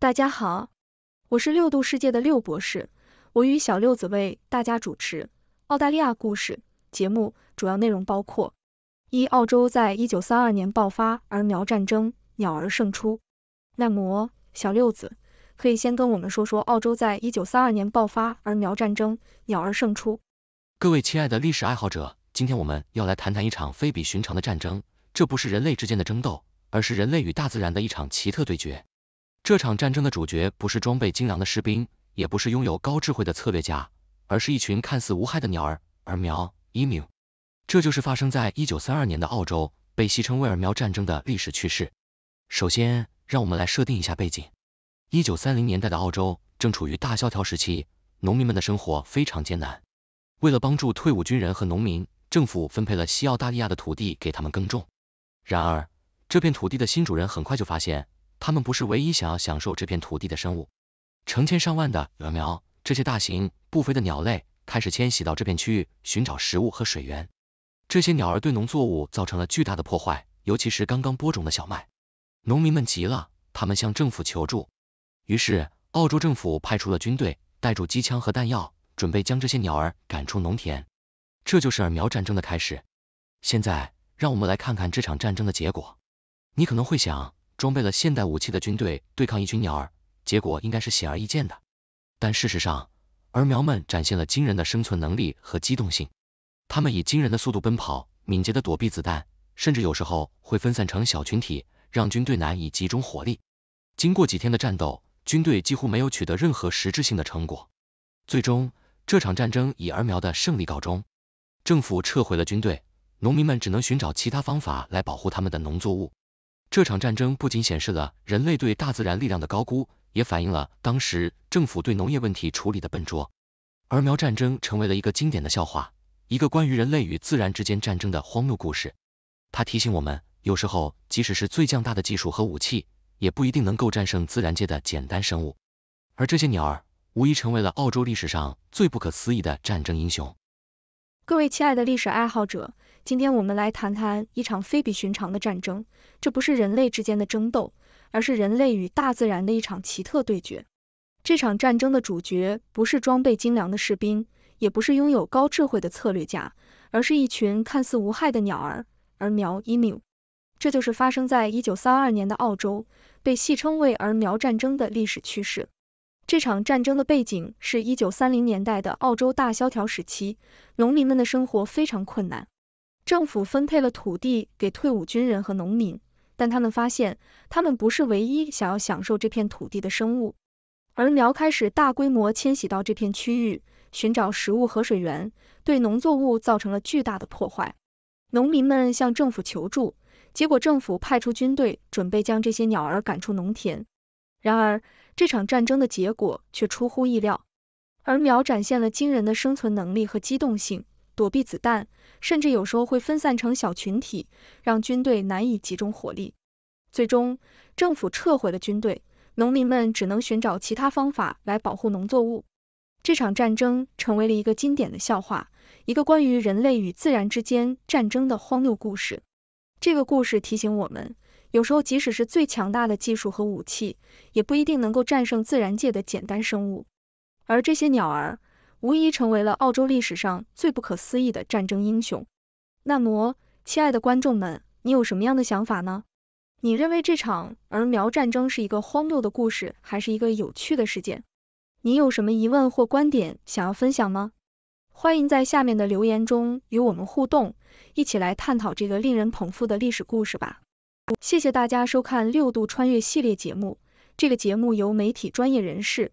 大家好，我是六度世界的六博士，我与小六子为大家主持澳大利亚故事节目，主要内容包括一澳洲在一九三二年爆发而苗战争，鸟儿胜出。那么，小六子可以先跟我们说说澳洲在一九三二年爆发而苗战争，鸟儿胜出。各位亲爱的历史爱好者，今天我们要来谈谈一场非比寻常的战争，这不是人类之间的争斗，而是人类与大自然的一场奇特对决。这场战争的主角不是装备精良的士兵，也不是拥有高智慧的策略家，而是一群看似无害的鸟儿。而苗 emu，这就是发生在一九三二年的澳洲，被戏称为“尔苗战争”的历史趣事。首先，让我们来设定一下背景：一九三零年代的澳洲正处于大萧条时期，农民们的生活非常艰难。为了帮助退伍军人和农民，政府分配了西澳大利亚的土地给他们耕种。然而，这片土地的新主人很快就发现。他们不是唯一想要享受这片土地的生物，成千上万的耳苗，这些大型、不飞的鸟类开始迁徙到这片区域寻找食物和水源。这些鸟儿对农作物造成了巨大的破坏，尤其是刚刚播种的小麦。农民们急了，他们向政府求助。于是，澳洲政府派出了军队，带住机枪和弹药，准备将这些鸟儿赶出农田。这就是耳苗战争的开始。现在，让我们来看看这场战争的结果。你可能会想。装备了现代武器的军队对抗一群鸟儿，结果应该是显而易见的。但事实上，儿苗们展现了惊人的生存能力和机动性，他们以惊人的速度奔跑，敏捷的躲避子弹，甚至有时候会分散成小群体，让军队难以集中火力。经过几天的战斗，军队几乎没有取得任何实质性的成果。最终，这场战争以儿苗的胜利告终，政府撤回了军队，农民们只能寻找其他方法来保护他们的农作物。这场战争不仅显示了人类对大自然力量的高估，也反映了当时政府对农业问题处理的笨拙。而苗战争成为了一个经典的笑话，一个关于人类与自然之间战争的荒谬故事。它提醒我们，有时候即使是最强大的技术和武器，也不一定能够战胜自然界的简单生物。而这些鸟儿，无疑成为了澳洲历史上最不可思议的战争英雄。各位亲爱的历史爱好者。今天我们来谈谈一场非比寻常的战争，这不是人类之间的争斗，而是人类与大自然的一场奇特对决。这场战争的主角不是装备精良的士兵，也不是拥有高智慧的策略家，而是一群看似无害的鸟儿。而苗 emu，这就是发生在一九三二年的澳洲被戏称为“而苗战争”的历史趋势。这场战争的背景是一九三零年代的澳洲大萧条时期，农民们的生活非常困难。政府分配了土地给退伍军人和农民，但他们发现他们不是唯一想要享受这片土地的生物。而苗开始大规模迁徙到这片区域，寻找食物和水源，对农作物造成了巨大的破坏。农民们向政府求助，结果政府派出军队准备将这些鸟儿赶出农田。然而，这场战争的结果却出乎意料，而苗展现了惊人的生存能力和机动性。躲避子弹，甚至有时候会分散成小群体，让军队难以集中火力。最终，政府撤回了军队，农民们只能寻找其他方法来保护农作物。这场战争成为了一个经典的笑话，一个关于人类与自然之间战争的荒谬故事。这个故事提醒我们，有时候即使是最强大的技术和武器，也不一定能够战胜自然界的简单生物，而这些鸟儿。无疑成为了澳洲历史上最不可思议的战争英雄。那么，亲爱的观众们，你有什么样的想法呢？你认为这场儿苗战争是一个荒谬的故事，还是一个有趣的事件？你有什么疑问或观点想要分享吗？欢迎在下面的留言中与我们互动，一起来探讨这个令人捧腹的历史故事吧。谢谢大家收看六度穿越系列节目。这个节目由媒体专业人士。